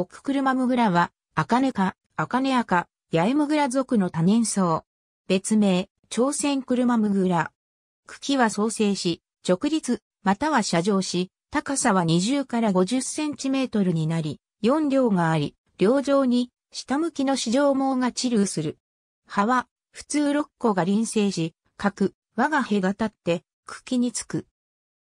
オククルマムグラは、アカネ科、アカネアカ、ヤエムグラ属の多年草。別名、朝鮮クルマムグラ。茎は創生し、直立、または射状し、高さは20から50センチメートルになり、4両があり、両上に、下向きの四条網が治療する。葉は、普通6個が臨生し、角、輪がが立って、茎につく。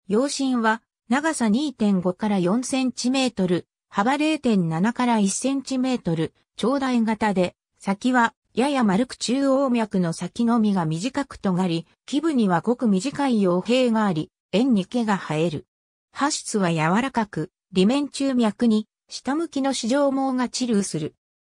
葉身は、長さ2.5から4センチメートル、幅0.7から1センチメートル、長大型で、先はやや丸く中央脈の先のみが短く尖り、基部にはごく短い傭兵があり、円に毛が生える。葉質は柔らかく、裏面中脈に下向きの四条網が治流する。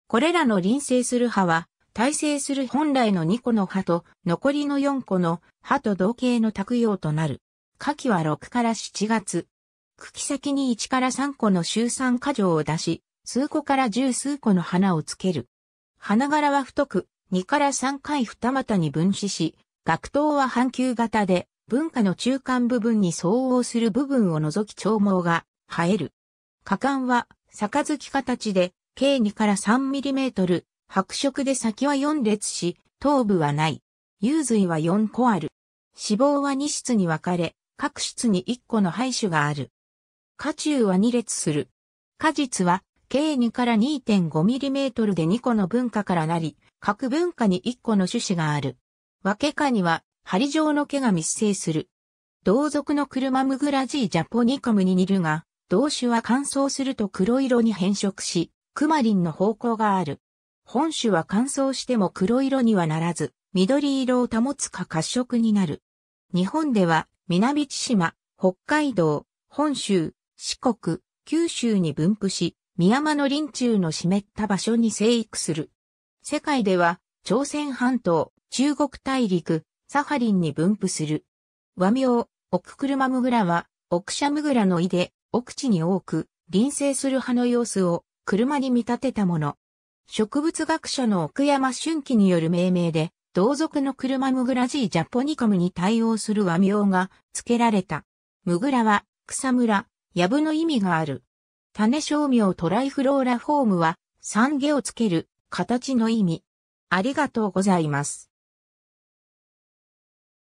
これらの臨生する歯は、耐性する本来の2個の歯と残りの4個の歯と同型の卓用となる。下記は6から7月、茎先に1から3個の周産果条を出し、数個から十数個の花をつける。花柄は太く、2から3回二股に分子し、学頭は半球型で、文化の中間部分に相応する部分を除き長毛が生える。果敢は、き形で、計2から3ミリメートル、白色で先は4列し、頭部はない。幽髄は4個ある。脂肪は2室に分かれ、各室に1個の肺種がある。果中は2列する。果実は計2から 2.5mm で2個の分化からなり、各分化に1個の種子がある。分け果には針状の毛が密生する。同族のクルマムグラジージャポニカムに似るが、同種は乾燥すると黒色に変色し、クマリンの方向がある。本種は乾燥しても黒色にはならず、緑色を保つか褐色になる。日本では、南千島、北海道、本州、四国、九州に分布し、宮間の林中の湿った場所に生育する。世界では、朝鮮半島、中国大陸、サハリンに分布する。和名、オククルマムグラは、オクシャムグラの胃で、奥地に多く、臨生する葉の様子を、車に見立てたもの。植物学者の奥山春季による命名で、同族のクルマムグラジージャポニカムに対応する和名が付けられた。ムグラは草むら、やぶの意味がある。種商名トライフローラフォームは、三毛をつける、形の意味。ありがとうございます。